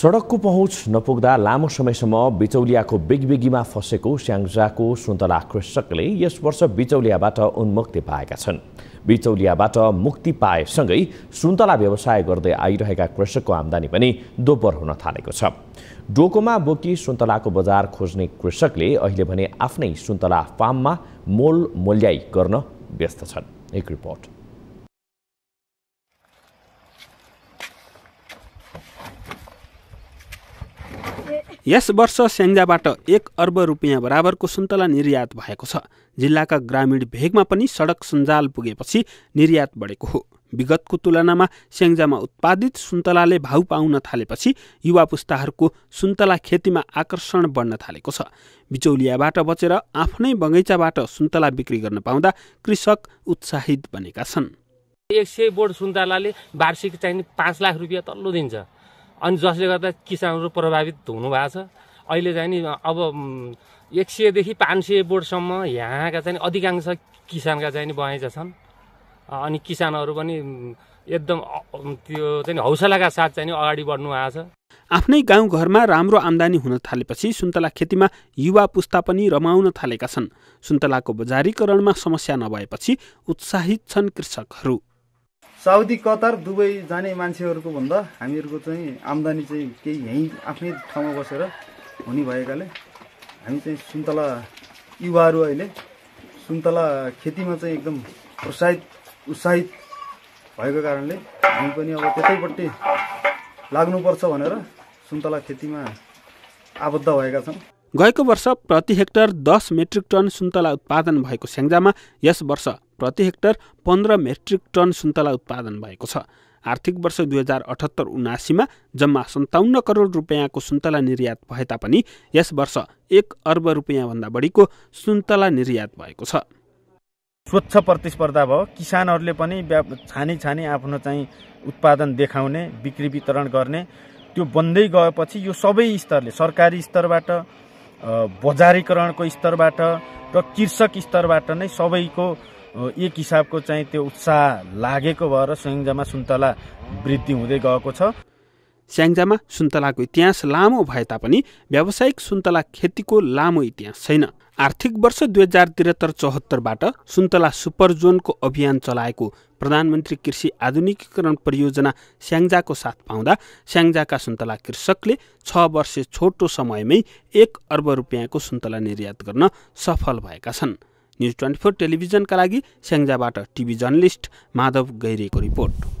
सडकको पहुँच नपुग्दा लामो समयसम्म बिचौलियाको बिगबिगीमा फँसेको स्याङ्जाको सुन्तला कृषकले यस वर्ष बिचौलियाबाट उन्मुक्ति पाएका छन् बिचौलियाबाट मुक्ति पाएसँगै सुन्तला व्यवसाय गर्दै आइरहेका कृषकको आम्दानी पनि दोब्बर हुन थालेको छ डोकोमा बोकी सुन्तलाको बजार खोज्ने कृषकले अहिले भने आफ्नै सुन्तला फार्ममा मोल मोल्याई गर्न व्यस्त छन् एक रिपोर्ट यस वर्ष स्याङ्जाबाट एक अर्ब रुपियाँ बराबरको सुन्तला निर्यात भएको छ जिल्लाका ग्रामीण भेगमा पनि सडक सञ्जाल पुगेपछि निर्यात बढेको हो विगतको तुलनामा स्याङ्जामा उत्पादित सुन्तलाले भाउ पाउन थालेपछि युवा पुस्ताहरूको सुन्तला खेतीमा आकर्षण बढ्न थालेको छ बिचौलियाबाट बचेर आफ्नै बगैँचाबाट सुन्तला बिक्री गर्न पाउँदा कृषक उत्साहित बनेका छन् एक सय बोर्ड सुन्तलाले वार्षिक चाहिँ पाँच लाख रुपियाँ तल्लो दिन्छ अनि जसले गर्दा किसानहरू प्रभावित हुनुभएको छ अहिले चाहिँ नि अब एक सयदेखि पाँच सय बोर्डसम्म यहाँका चाहिँ अधिकांश किसानका चाहिँ नि बगैँचा छन् अनि किसानहरू पनि एकदम त्यो चाहिँ हौसलाका साथ चाहिँ अगाडि बढ्नु आएको छ आफ्नै गाउँघरमा राम्रो आम्दानी हुन थालेपछि सुन्तला खेतीमा युवा पुस्ता पनि रमाउन थालेका छन् सुन्तलाको बजारीकरणमा समस्या नभएपछि उत्साहित छन् कृषकहरू साउदी कतार दुबई जाने मान्छेहरूको भन्दा हामीहरूको चाहिँ आम्दानी चाहिँ केही यहीँ आफ्नै ठाउँमा बसेर हुने भएकाले हामी चाहिँ सुन्तला युवाहरू अहिले सुन्तला खेतीमा चाहिँ एकदम प्रोत्साहित उत्साहित भएको कारणले हामी पनि अब त्यतैपट्टि लाग्नुपर्छ भनेर सुन्तला खेतीमा आबद्ध भएका छौँ गएको वर्ष प्रति हेक्टर दस मेट्रिक टन सुन्तला उत्पादन भएको स्याङ्जामा यस वर्ष प्रति हेक्टर पन्ध्र मेट्रिक टन सुन्तला उत्पादन भएको छ आर्थिक वर्ष दुई हजार अठहत्तर उनासीमा जम्मा सन्ताउन्न करोड रुपियाँको सुन्तला निर्यात भए तापनि यस वर्ष एक अर्ब रुपियाँभन्दा बढीको सुन्तला निर्यात भएको छ स्वच्छ प्रतिस्पर्धा भयो किसानहरूले पनि छानी छानी आफ्नो चाहिँ उत्पादन देखाउने बिक्री वितरण गर्ने त्यो बन्दै गएपछि यो सबै स्तरले सरकारी स्तरबाट बजारीकरणको स्तरबाट र कृषक स्तरबाट नै सबैको एक हिसाबको चाहिँ त्यो उत्साह लागेको भएर स्याङ्जामा सुन्तला वृद्धि हुँदै गएको छ स्याङ्जामा सुन्तलाको इतिहास लामो भए तापनि व्यावसायिक सुन्तला खेतीको लामो इतिहास छैन आर्थिक वर्ष दुई हजार त्रिहत्तर चौहत्तरबाट सुन्तला सुपर जोनको अभियान चलाएको प्रधानमन्त्री कृषि आधुनिकीकरण परियोजना स्याङ्जाको साथ पाउँदा स्याङ्जाका सुन्तला कृषकले छ वर्ष छोटो समयमै एक अर्ब रुपियाँको सुन्तला निर्यात गर्न सफल भएका छन् न्युज ट्वेन्टी फोर टेलिभिजनका लागि स्याङ्जाबाट टिभी जर्नलिस्ट माधव गैरेको रिपोर्ट